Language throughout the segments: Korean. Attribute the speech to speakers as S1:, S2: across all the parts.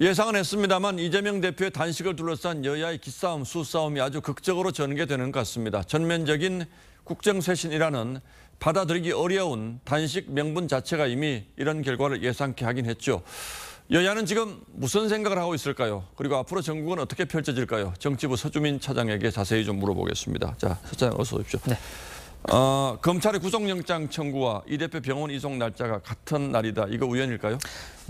S1: 예상은 했습니다만 이재명 대표의 단식을 둘러싼 여야의 기싸움, 수싸움이 아주 극적으로 전개되는 것 같습니다. 전면적인 국정쇄신이라는 받아들이기 어려운 단식 명분 자체가 이미 이런 결과를 예상케 하긴 했죠. 여야는 지금 무슨 생각을 하고 있을까요? 그리고 앞으로 전국은 어떻게 펼쳐질까요? 정치부 서주민 차장에게 자세히 좀 물어보겠습니다. 자, 차장 어서 오십시오. 네. 어, 검찰의 구속영장 청구와 이 대표 병원 이송 날짜가 같은 날이다. 이거 우연일까요?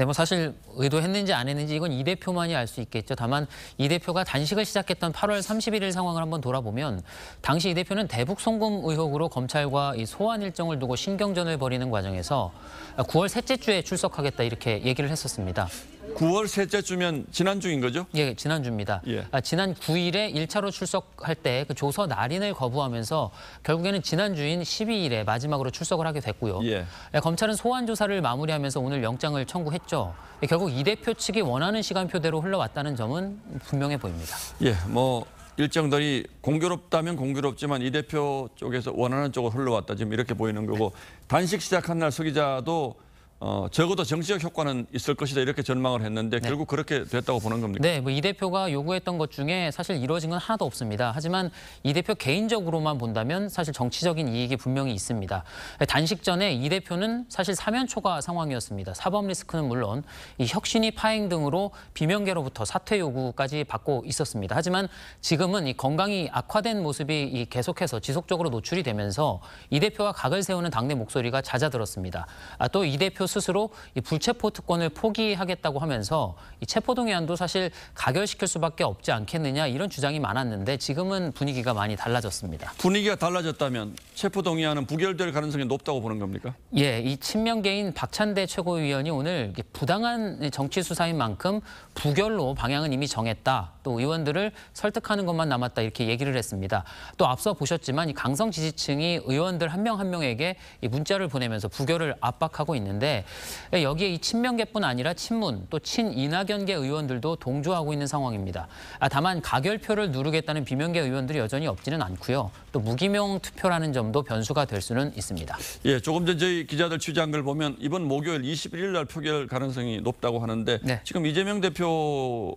S1: 네, 뭐 사실
S2: 의도했는지 안 했는지 이건 이 대표만이 알 수 있겠죠. 다만 이 대표가 단식을 시작했던 8월 31일 상황을 한번 돌아보면 당시 이 대표는 대북 송금 의혹으로 검찰과 이 소환 일정을 두고 신경전을 벌이는 과정에서 9월 셋째 주에 출석하겠다 이렇게 얘기를 했었습니다. 9월 셋째 주면 지난주인 거죠? 예, 지난주입니다. 예. 아, 지난 9일에 1차로 출석할 때 그 조서 날인을 거부하면서 결국에는 지난주인 12일에 마지막으로 출석을 하게 됐고요. 예. 예 검찰은 소환 조사를 마무리하면서 오늘 영장을 청구했죠. 있었죠. 결국 이 대표 측이 원하는 시간표대로 흘러왔다는 점은 분명해 보입니다.
S1: 예, 뭐 일정들이 공교롭다면 공교롭지만 이 대표 쪽에서 원하는 쪽으로 흘러왔다 지금 이렇게 보이는 거고 단식 시작한 날서 기자도 어, 적어도 정치적 효과는 있을 것이다 이렇게 전망을 했는데 네. 결국 그렇게 됐다고 보는 겁니까? 네,
S2: 뭐이 대표가 요구했던 것 중에 사실 이루어진 건 하나도 없습니다. 하지만 이 대표 개인적으로만 본다면 사실 정치적인 이익이 분명히 있습니다. 단식 전에 이 대표는 사실 사면초과 상황이었습니다. 사법 리스크는 물론 이 혁신이 파행 등으로 비명계로부터 사퇴 요구까지 받고 있었습니다. 하지만 지금은 이 건강이 악화된 모습이 이 계속해서 지속적으로 노출이 되면서 이 대표와 각을 세우는 당내 목소리가 잦아들었습니다. 아, 또 이 대표 스스로 이 불체포 특권을 포기하겠다고 하면서 이 체포동의안도 사실 가결시킬 수밖에 없지 않겠느냐 이런 주장이 많았는데 지금은 분위기가
S1: 많이 달라졌습니다. 분위기가 달라졌다면 체포동의안은 부결될 가능성이 높다고 보는 겁니까?
S2: 예, 이 친명계인 박찬대 최고위원이 오늘 부당한 정치 수사인 만큼 부결로 방향은 이미 정했다. 또 의원들을 설득하는 것만 남았다 이렇게 얘기를 했습니다. 또 앞서 보셨지만 이 강성 지지층이 의원들 한 명한 한 명에게 이 문자를 보내면서 부결을 압박하고 있는데 여기에 이 친명계뿐 아니라 친문 또 친이낙연계 의원들도 동조하고 있는 상황입니다. 아, 다만 가결표를 누르겠다는 비명계 의원들이 여전히 없지는 않고요. 또 무기명 투표라는 점도 변수가 될 수는 있습니다.
S1: 예, 조금 전 저희 기자들 취재한 걸 보면 이번 목요일 21일 날 표결 가능성이 높다고 하는데 네. 지금 이재명 대표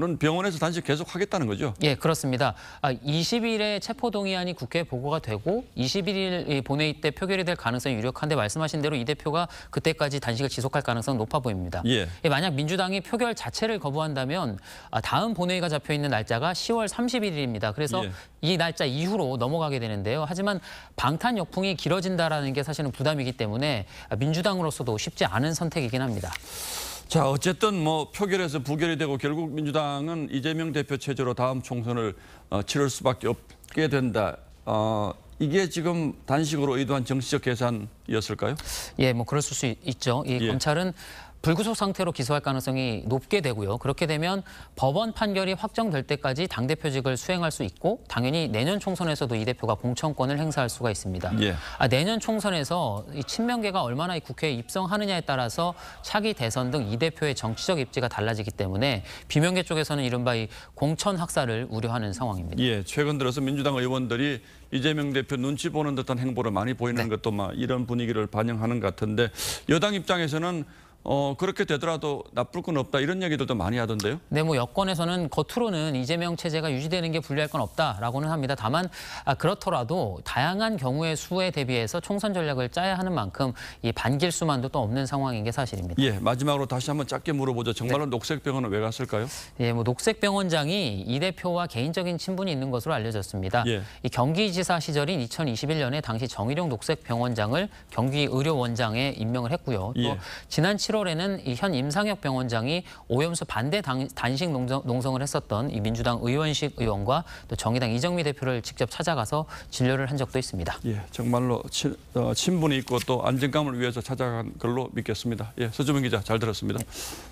S1: 는 병원에서 단식 계속 하겠다는 거죠?
S2: 예, 그렇습니다. 아, 20일에 체포동의안이 국회에 보고가 되고 21일 본회의 때 표결이 될 가능성이 유력한데 말씀하신 대로 이 대표가 그때까지 단식을 지속할 가능성은 높아 보입니다. 예. 예 만약 민주당이 표결 자체를 거부한다면 아, 다음 본회의가 잡혀 있는 날짜가 10월 31일입니다. 그래서 예. 이 날짜 이후로 넘어가게 되는데요. 하지만 방탄 역풍이 길어진다라게 사실은 부담이기 때문에 민주당으로서도 쉽지 않은 선택이긴 합니다.
S1: 자, 어쨌든 뭐 표결에서 부결이 되고 결국 민주당은 이재명 대표 체제로 다음 총선을 어, 치를 수밖에 없게 된다. 어, 이게 지금 단식으로 의도한 정치적 계산이었을까요? 예, 뭐 그럴 수 있죠. 이 예. 검찰은 불구속 상태로 기소할 가능성이 높게
S2: 되고요. 그렇게 되면 법원 판결이 확정될 때까지 당대표직을 수행할 수 있고 당연히 내년 총선에서도 이 대표가 공천권을 행사할 수가 있습니다. 예. 아, 내년 총선에서 이 친명계가 얼마나 이 국회에 입성하느냐에 따라서 차기 대선 등 이 대표의 정치적 입지가 달라지기 때문에 비명계 쪽에서는 이른바 이 공천 학살을 우려하는 상황입니다.
S1: 예, 최근 들어서 민주당 의원들이 이재명 대표 눈치 보는 듯한 행보를 많이 보이는 네. 것도 막 이런 분위기를 반영하는 것 같은데 여당 입장에서는 어 그렇게 되더라도 나쁠 건 없다 이런 얘기들도 많이 하던데요.
S2: 네, 뭐 여권에서는 겉으로는 이재명 체제가 유지되는 게 불리할 건 없다라고는 합니다. 다만 아, 그렇더라도 다양한 경우의 수에 대비해서 총선 전략을 짜야 하는 만큼 이 반길 수만도 또 없는 상황인 게 사실입니다.
S1: 예, 마지막으로 다시 한번 짧게 물어보죠. 정말로 네. 녹색병원은
S2: 왜 갔을까요? 예, 뭐 녹색병원장이 이 대표와 개인적인 친분이 있는 것으로 알려졌습니다. 예. 이 경기지사 시절인 2021년에 당시 정일용 녹색병원장을 경기의료원장에 임명을 했고요. 또 예. 지난 7 7월에는 이현 임상혁 병원장이 오염수 반대 단, 단식 농성, 을 했었던 이 민주당 의원식 의원과 또 정의당 이정미 대표를 직접 찾아가서 진료를 한 적도 있습니다. 예,
S1: 정말로 친, 어, 친분이 있고 또 안정감을 위해서 찾아간 걸로 믿겠습니다. 예, 서주민 기자 잘 들었습니다. 네.